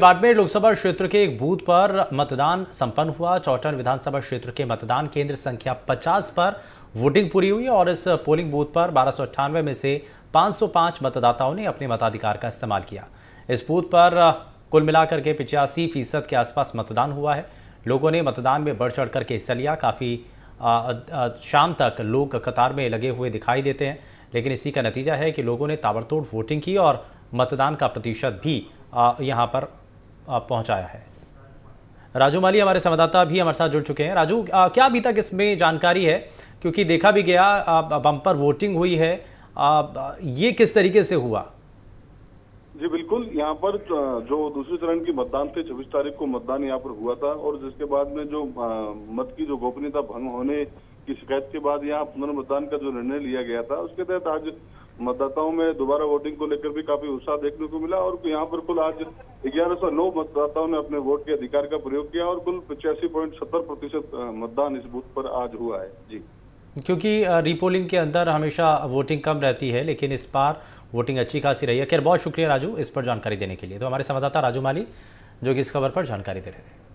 बाड़मेर लोकसभा क्षेत्र के एक बूथ पर मतदान संपन्न हुआ चौटन विधानसभा क्षेत्र के मतदान केंद्र संख्या 50 पर वोटिंग पूरी हुई और इस पोलिंग बूथ पर बारह में से 505 मतदाताओं ने अपने मताधिकार का इस्तेमाल किया इस बूथ पर कुल मिलाकर के पिचासी फीसद के आसपास मतदान हुआ है लोगों ने मतदान में बढ़ चढ़ करके हिस्सा लिया काफ़ी शाम तक लोग कतार में लगे हुए दिखाई देते हैं लेकिन इसी का नतीजा है कि लोगों ने ताबड़तोड़ वोटिंग की और मतदान का प्रतिशत भी यहाँ पर पहुंचाया है राजू माली हमारे संवाददाता भी हमारे साथ जुड़ चुके हैं राजू क्या अभी तक इसमें जानकारी है क्योंकि देखा भी गया बम्पर वोटिंग हुई है ये किस तरीके से हुआ जी बिल्कुल यहाँ पर जो दूसरे चरण की मतदान थे छब्बीस तारीख को मतदान यहाँ पर हुआ था और जिसके बाद में जो मत की जो गोपनीयता भंग होने की शिकायत के बाद यहाँ पुनर्मतदान का जो निर्णय लिया गया था उसके तहत आज मतदाताओं में दोबारा वोटिंग को लेकर भी काफी उत्साह देखने को मिला और यहाँ पर कुल आज ग्यारह सौ नौ मतदाताओं ने अपने वोट के अधिकार का प्रयोग किया और कुल पचासी सत्तर प्रतिशत मतदान इस बूथ पर आज हुआ है जी क्योंकि रीपोलिंग के अंदर हमेशा वोटिंग कम रहती है लेकिन इस बार वोटिंग अच्छी खासी रही है खैर बहुत शुक्रिया राजू इस पर जानकारी देने के लिए तो हमारे संवाददाता राजू माली जो कि इस खबर पर जानकारी दे रहे थे